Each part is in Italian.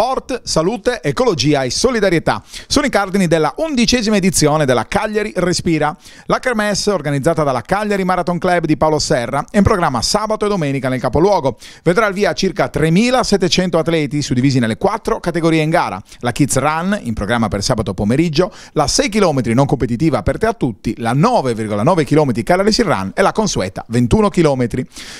sport, salute, ecologia e solidarietà sono i cardini della undicesima edizione della Cagliari Respira. La kermesse, organizzata dalla Cagliari Marathon Club di Paolo Serra, è in programma sabato e domenica nel capoluogo. Vedrà il via circa 3.700 atleti suddivisi nelle quattro categorie in gara. La Kids Run, in programma per sabato pomeriggio, la 6 km non competitiva per te a tutti, la 9,9 km Cagliari Run e la consueta 21 km.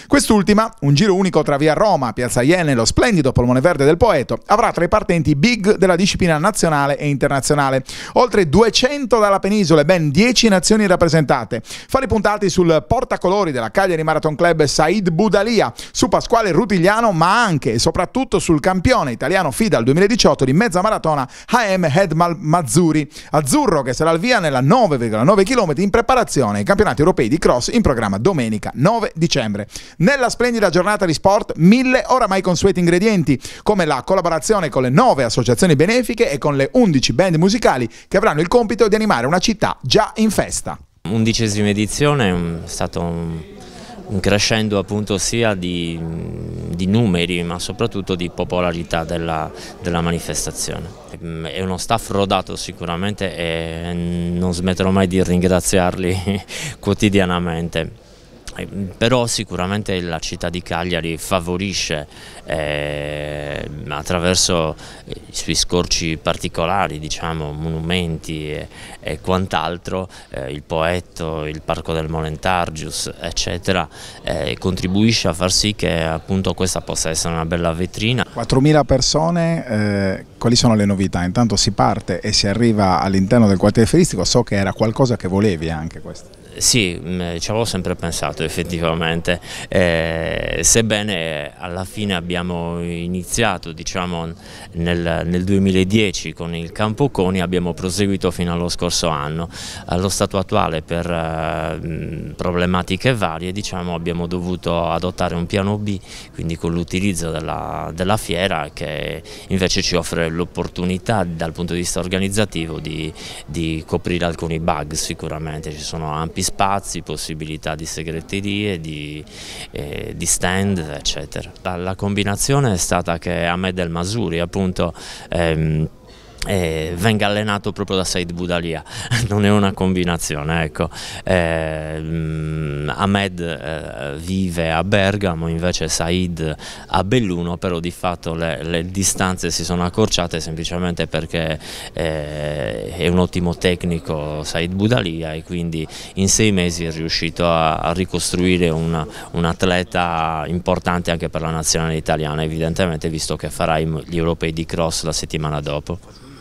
Quest'ultima, un giro unico tra via Roma, Piazza Iene e lo splendido Polmone Verde del Poeto, avrà sarà tra i partenti big della disciplina nazionale e internazionale. Oltre 200 dalla penisola e ben 10 nazioni rappresentate. Fari puntati sul portacolori della Cagliari Marathon Club Said Budalia, su Pasquale Rutigliano, ma anche e soprattutto sul campione italiano FIDA al 2018 di mezza maratona Haem Hedmal Mazzuri, azzurro che sarà al via nella 9,9 km in preparazione ai campionati europei di cross in programma domenica 9 dicembre. Nella splendida giornata di sport, mille oramai consueti ingredienti, come la collaborazione collaborazione con le 9 associazioni benefiche e con le 11 band musicali che avranno il compito di animare una città già in festa. Undicesima edizione è stato un crescendo appunto sia di, di numeri ma soprattutto di popolarità della, della, manifestazione. Mm, è uno staff rodato sicuramente e non smetterò mai di ringraziarli quotidianamente però sicuramente la città di Cagliari favorisce eh, attraverso eh, i suoi scorci particolari, diciamo, monumenti e, e quant'altro, eh, il Poetto, il Parco del Molentargius, eccetera, eh, contribuisce a far sì che appunto questa possa essere una bella vetrina. 4.000 persone, eh, quali sono le novità? Intanto si parte e si arriva all'interno del quartiere feristico, so che era qualcosa che volevi anche questo. Sì, mm, ci avevo sempre pensato effettivamente, eh, sebbene alla fine abbiamo iniziato diciamo, nel, nel, 2010 con il Campo Coni, abbiamo proseguito fino allo scorso anno. Allo stato attuale per eh, mm, problematiche varie diciamo, abbiamo dovuto adottare un piano B, quindi con l'utilizzo della, della, fiera che invece ci offre l'opportunità dal punto di vista organizzativo di, di coprire alcuni bug sicuramente, ci sono ampi spazi, possibilità di segreterie, di, eh, di stand eccetera. La, la, combinazione è stata che Ahmed El Masuri appunto ehm, eh, venga allenato proprio da Said Boudalia, non è una combinazione. Ecco. Eh, mm, Ahmed eh, vive a Bergamo, invece Said a Belluno, però di fatto le, le distanze si sono accorciate semplicemente perché eh, è un ottimo tecnico Said Boudalia e quindi in sei mesi è riuscito a, a ricostruire una, un atleta importante anche per la nazionale italiana, evidentemente visto che farà gli europei di cross la settimana dopo.